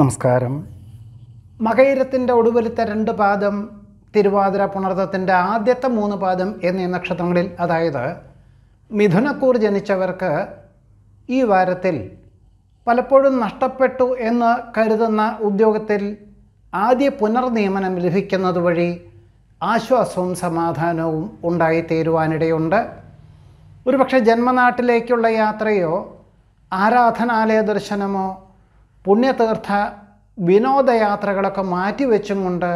നമസ്കാരം മകയിരത്തിൻ്റെ ഒടുവിലത്തെ രണ്ട് പാദം തിരുവാതിര പുണർത്തത്തിൻ്റെ ആദ്യത്തെ മൂന്ന് പാദം എന്നീ നക്ഷത്രങ്ങളിൽ അതായത് മിഥുനക്കൂർ ജനിച്ചവർക്ക് ഈ വാരത്തിൽ പലപ്പോഴും നഷ്ടപ്പെട്ടു എന്ന് കരുതുന്ന ഉദ്യോഗത്തിൽ ആദ്യ പുനർനിയമനം ലഭിക്കുന്നത് വഴി ആശ്വാസവും സമാധാനവും ഉണ്ടായിത്തീരുവാനിടയുണ്ട് ഒരു പക്ഷേ ജന്മനാട്ടിലേക്കുള്ള യാത്രയോ ആരാധനാലയ ദർശനമോ പുണ്യതീർത്ഥ വിനോദയാത്രകളൊക്കെ മാറ്റിവെച്ചും കൊണ്ട്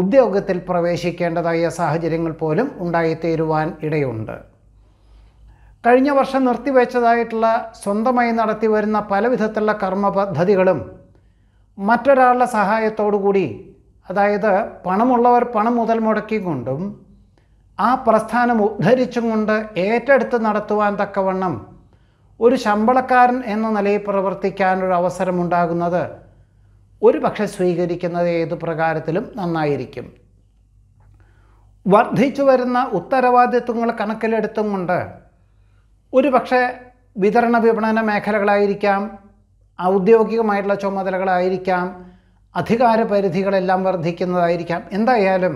ഉദ്യോഗത്തിൽ പ്രവേശിക്കേണ്ടതായ സാഹചര്യങ്ങൾ പോലും ഉണ്ടായിത്തീരുവാൻ ഇടയുണ്ട് കഴിഞ്ഞ വർഷം നിർത്തിവെച്ചതായിട്ടുള്ള സ്വന്തമായി നടത്തിവരുന്ന പല വിധത്തിലുള്ള കർമ്മ പദ്ധതികളും മറ്റൊരാളുടെ സഹായത്തോടു കൂടി അതായത് പണമുള്ളവർ പണം മുതൽ മുടക്കിക്കൊണ്ടും ആ പ്രസ്ഥാനം ഉദ്ധരിച്ചുകൊണ്ട് ഏറ്റെടുത്ത് നടത്തുവാൻ തക്കവണ്ണം ഒരു ശമ്പളക്കാരൻ എന്ന നിലയിൽ പ്രവർത്തിക്കാനൊരു അവസരമുണ്ടാകുന്നത് ഒരു പക്ഷെ സ്വീകരിക്കുന്നത് ഏത് പ്രകാരത്തിലും നന്നായിരിക്കും വർദ്ധിച്ചു വരുന്ന ഉത്തരവാദിത്വങ്ങൾ കണക്കിലെടുത്തും കൊണ്ട് ഒരു പക്ഷേ വിതരണ വിപണന മേഖലകളായിരിക്കാം ഔദ്യോഗികമായിട്ടുള്ള ചുമതലകളായിരിക്കാം അധികാര പരിധികളെല്ലാം വർദ്ധിക്കുന്നതായിരിക്കാം എന്തായാലും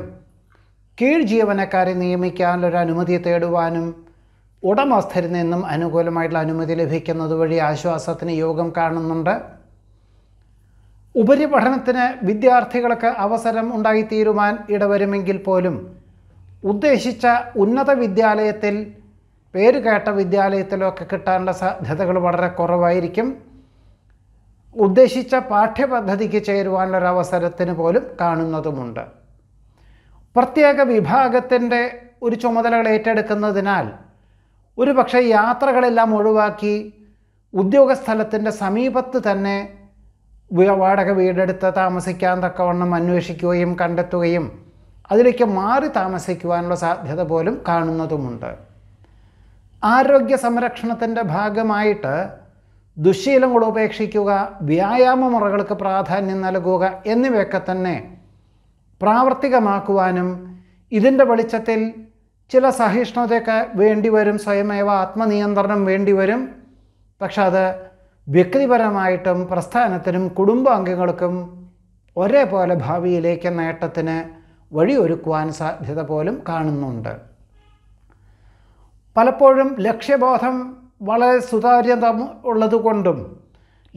കീഴ് ജീവനക്കാരെ നിയമിക്കാനുള്ള അനുമതി തേടുവാനും ഉടമസ്ഥരിൽ നിന്നും അനുകൂലമായിട്ടുള്ള അനുമതി ലഭിക്കുന്നത് വഴി ആശ്വാസത്തിന് യോഗം കാണുന്നുണ്ട് ഉപരിപഠനത്തിന് വിദ്യാർത്ഥികൾക്ക് അവസരം ഉണ്ടായിത്തീരുവാൻ ഇടവരുമെങ്കിൽ പോലും ഉദ്ദേശിച്ച ഉന്നത വിദ്യാലയത്തിൽ പേര് കേട്ട വിദ്യാലയത്തിലൊക്കെ കിട്ടാനുള്ള സാധ്യതകൾ വളരെ കുറവായിരിക്കും ഉദ്ദേശിച്ച പാഠ്യപദ്ധതിക്ക് ചേരുവാനുള്ളൊരവസരത്തിന് പോലും കാണുന്നതുമുണ്ട് പ്രത്യേക വിഭാഗത്തിൻ്റെ ഒരു ചുമതലകൾ ഏറ്റെടുക്കുന്നതിനാൽ ഒരു പക്ഷേ യാത്രകളെല്ലാം ഒഴിവാക്കി ഉദ്യോഗസ്ഥലത്തിൻ്റെ സമീപത്ത് തന്നെ വാടക വീടെടുത്ത് താമസിക്കാൻ തക്കവണ്ണം അന്വേഷിക്കുകയും കണ്ടെത്തുകയും അതിലേക്ക് മാറി താമസിക്കുവാനുള്ള സാധ്യത പോലും കാണുന്നതുമുണ്ട് ആരോഗ്യ സംരക്ഷണത്തിൻ്റെ ഭാഗമായിട്ട് ദുശ്ശീലങ്ങൾ ഉപേക്ഷിക്കുക വ്യായാമ മുറകൾക്ക് പ്രാധാന്യം നൽകുക എന്നിവയൊക്കെ തന്നെ പ്രാവർത്തികമാക്കുവാനും ഇതിൻ്റെ വെളിച്ചത്തിൽ ചില സഹിഷ്ണുതയൊക്കെ വേണ്ടിവരും സ്വയമേവ ആത്മനിയന്ത്രണം വേണ്ടിവരും പക്ഷെ അത് വ്യക്തിപരമായിട്ടും പ്രസ്ഥാനത്തിനും കുടുംബാംഗങ്ങൾക്കും ഒരേപോലെ ഭാവിയിലേക്ക് നേട്ടത്തിന് വഴിയൊരുക്കുവാൻ സാധ്യത പോലും കാണുന്നുണ്ട് പലപ്പോഴും ലക്ഷ്യബോധം വളരെ സുതാര്യത ഉള്ളതുകൊണ്ടും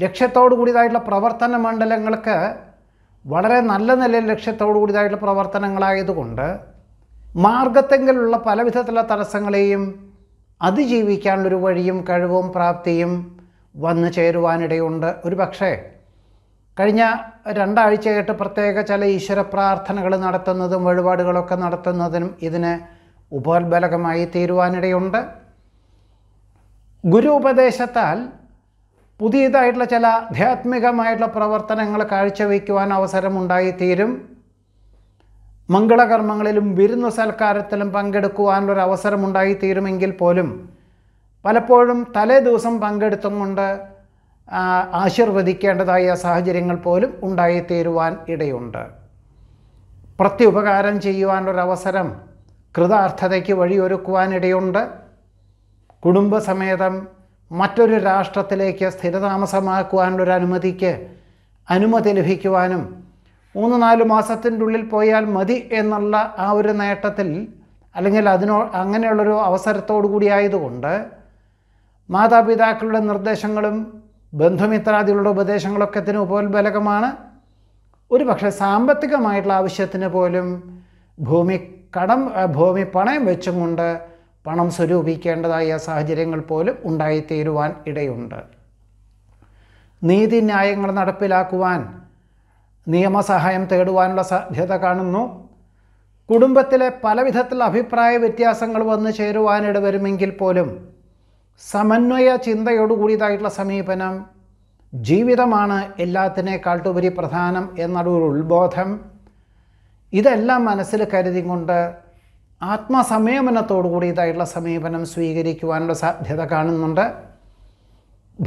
ലക്ഷ്യത്തോടു കൂടിയതായിട്ടുള്ള പ്രവർത്തന മണ്ഡലങ്ങൾക്ക് വളരെ നല്ല നിലയിൽ ലക്ഷ്യത്തോടുകൂടിയതായിട്ടുള്ള പ്രവർത്തനങ്ങളായതുകൊണ്ട് മാർഗത്തെങ്കിലുള്ള പലവിധത്തിലുള്ള തടസ്സങ്ങളെയും അതിജീവിക്കാനുള്ളൊരു വഴിയും കഴിവും പ്രാപ്തിയും വന്നു ചേരുവാനിടയുണ്ട് ഒരു പക്ഷേ കഴിഞ്ഞ രണ്ടാഴ്ചയായിട്ട് പ്രത്യേക ചില ഈശ്വര പ്രാർത്ഥനകൾ നടത്തുന്നതും വഴിപാടുകളൊക്കെ നടത്തുന്നതിനും ഇതിന് ഉപോത്ബലകമായി തീരുവാനിടയുണ്ട് ഗുരു ഉപദേശത്താൽ പുതിയതായിട്ടുള്ള ചില ആധ്യാത്മികമായിട്ടുള്ള പ്രവർത്തനങ്ങൾ കാഴ്ചവെക്കുവാൻ അവസരമുണ്ടായിത്തീരും മംഗളകർമ്മങ്ങളിലും വിരുന്ന സൽക്കാരത്തിലും പങ്കെടുക്കുവാനുള്ളൊരു അവസരമുണ്ടായിത്തീരുമെങ്കിൽ പോലും പലപ്പോഴും തലേ ദിവസം പങ്കെടുത്തുകൊണ്ട് ആശീർവദിക്കേണ്ടതായ സാഹചര്യങ്ങൾ പോലും ഉണ്ടായിത്തീരുവാൻ ഇടയുണ്ട് പ്രത്യുപകാരം ചെയ്യുവാനൊരവസരം കൃതാർത്ഥതയ്ക്ക് വഴിയൊരുക്കുവാനിടയുണ്ട് കുടുംബസമേതം മറ്റൊരു രാഷ്ട്രത്തിലേക്ക് സ്ഥിരതാമസമാക്കുവാനുള്ള ഒരു അനുമതിക്ക് അനുമതി ലഭിക്കുവാനും മൂന്ന് നാല് മാസത്തിൻ്റെ ഉള്ളിൽ പോയാൽ മതി എന്നുള്ള ആ ഒരു നേട്ടത്തിൽ അല്ലെങ്കിൽ അതിനോ അങ്ങനെയുള്ളൊരു അവസരത്തോടു കൂടിയായതുകൊണ്ട് മാതാപിതാക്കളുടെ നിർദ്ദേശങ്ങളും ബന്ധുമിത്രാദികളുടെ ഉപദേശങ്ങളൊക്കെ ഇതിന് ഉപോത്ബലകമാണ് ഒരു പക്ഷേ സാമ്പത്തികമായിട്ടുള്ള ആവശ്യത്തിന് പോലും ഭൂമി കടം ഭൂമി പണയം വെച്ചും കൊണ്ട് പണം സ്വരൂപിക്കേണ്ടതായ സാഹചര്യങ്ങൾ പോലും ഉണ്ടായിത്തീരുവാൻ ഇടയുണ്ട് നീതിന്യായങ്ങൾ നടപ്പിലാക്കുവാൻ നിയമസഹായം തേടുവാനുള്ള സാധ്യത കാണുന്നു കുടുംബത്തിലെ പലവിധത്തിലുള്ള അഭിപ്രായ വ്യത്യാസങ്ങൾ വന്ന് ചേരുവാനിട വരുമെങ്കിൽ പോലും സമന്വയ ചിന്തയോടുകൂടിയതായിട്ടുള്ള സമീപനം ജീവിതമാണ് എല്ലാത്തിനേക്കാട്ടുപരി പ്രധാനം ഒരു ഉത്ബോധം ഇതെല്ലാം മനസ്സിൽ കരുതിക്കൊണ്ട് ആത്മസംയമനത്തോടു കൂടിയതായിട്ടുള്ള സമീപനം സ്വീകരിക്കുവാനുള്ള സാധ്യത കാണുന്നുണ്ട്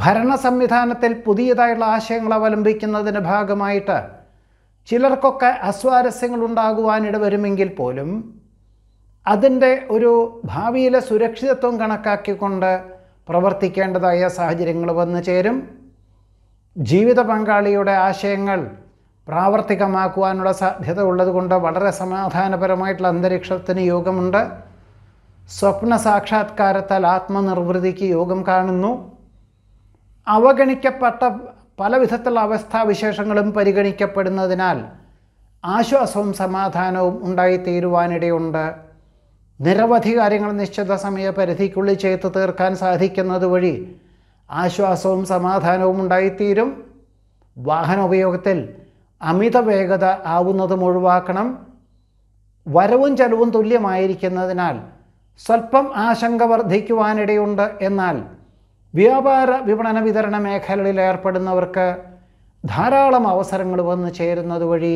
ഭരണ സംവിധാനത്തിൽ പുതിയതായുള്ള ആശയങ്ങൾ അവലംബിക്കുന്നതിൻ്റെ ഭാഗമായിട്ട് ചിലർക്കൊക്കെ അസ്വാരസ്യങ്ങൾ ഉണ്ടാകുവാനിട വരുമെങ്കിൽ പോലും അതിൻ്റെ ഒരു ഭാവിയിലെ സുരക്ഷിതത്വം കണക്കാക്കിക്കൊണ്ട് പ്രവർത്തിക്കേണ്ടതായ സാഹചര്യങ്ങൾ വന്നു ചേരും ജീവിത പങ്കാളിയുടെ ആശയങ്ങൾ പ്രാവർത്തികമാക്കുവാനുള്ള സാധ്യത ഉള്ളതുകൊണ്ട് വളരെ സമാധാനപരമായിട്ടുള്ള അന്തരീക്ഷത്തിന് യോഗമുണ്ട് സ്വപ്ന സാക്ഷാത്കാരത്താൽ ആത്മനിർവൃതിക്ക് യോഗം കാണുന്നു അവഗണിക്കപ്പെട്ട പല വിധത്തിലുള്ള അവസ്ഥാവിശേഷങ്ങളും പരിഗണിക്കപ്പെടുന്നതിനാൽ ആശ്വാസവും സമാധാനവും ഉണ്ടായിത്തീരുവാനിടയുണ്ട് നിരവധി കാര്യങ്ങൾ നിശ്ചിത സമയപരിധിക്കുള്ളിൽ ചെയ്തു തീർക്കാൻ സാധിക്കുന്നത് വഴി ആശ്വാസവും സമാധാനവും ഉണ്ടായിത്തീരും വാഹന ഉപയോഗത്തിൽ അമിത വേഗത ആവുന്നതും ഒഴിവാക്കണം വരവും ചെലവും തുല്യമായിരിക്കുന്നതിനാൽ സ്വല്പം ആശങ്ക വർദ്ധിക്കുവാനിടയുണ്ട് എന്നാൽ വ്യാപാര വിപണന വിതരണ മേഖലകളിൽ ഏർപ്പെടുന്നവർക്ക് ധാരാളം അവസരങ്ങൾ വന്നു ചേരുന്നത് വഴി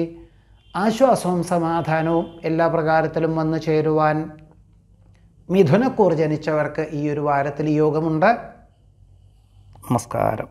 ആശ്വാസവും സമാധാനവും എല്ലാ പ്രകാരത്തിലും വന്നു ചേരുവാൻ മിഥുനക്കൂർ ജനിച്ചവർക്ക് ഈ ഒരു വാരത്തിൽ യോഗമുണ്ട് നമസ്കാരം